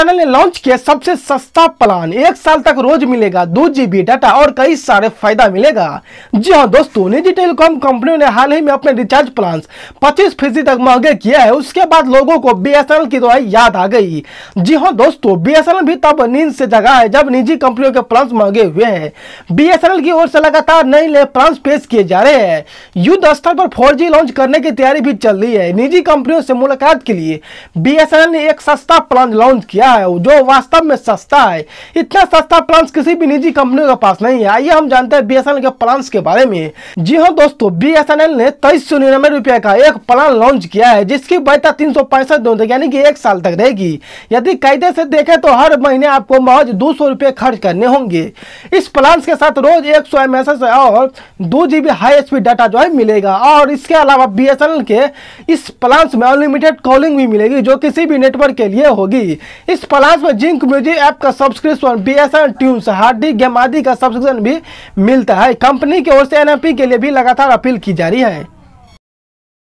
L ने launch किया सबसे सस्ता प्लान एक साल तक रोज मिलेगा दो बी डाटा और कई सारे फायदा मिलेगा जी हाँ दोस्तों निजी टेलीकॉम कंपनियों ने हाल ही में अपने रिचार्ज प्लान 25 फीसदी तक महंगे किया है उसके बाद लोगों को एल की दवाई तो याद आ गई जी हाँ दोस्तों एल भी तब नींद से जगा है जब निजी कंपनियों के प्लान महंगे हुए हैं एल की ओर से लगातार नए नए प्लान पेश किए जा रहे हैं युद्ध स्तर पर फोर लॉन्च करने की तैयारी भी चल रही है निजी कंपनियों से मुलाकात के लिए एल ने एक सस्ता प्लान लॉन्च किया है जो वास्तव में सस्ता है इतना सस्ता प्लान किसी भी निजी कंपनी के पास नहीं है आइए हम जानते हैं बी के प्लान के बारे में जी हाँ दोस्तों बी ने तेईस सौ निन्यानवे रुपये का एक प्लान लॉन्च किया है जिसकी वैधता तीन सौ पैंसठ दिनों तक यानी कि एक साल तक रहेगी यदि कायदे से देखें तो हर महीने आपको महज दो सौ रुपये खर्च करने होंगे इस प्लान के साथ रोज एक सौ एम और दो जीबी हाई स्पीड डाटा जो है मिलेगा और इसके अलावा बी के इस प्लान में अनलिमिटेड कॉलिंग भी मिलेगी जो किसी भी नेटवर्क के लिए होगी कीजिए इस प्लास में जिंक म्यूजिक ऐप का subscription B S N tunes Hardy game आदि का सब्सक्रिप्शन भी मिलता है कंपनी की ओर से एन के लिए भी लगातार अपील की जा रही है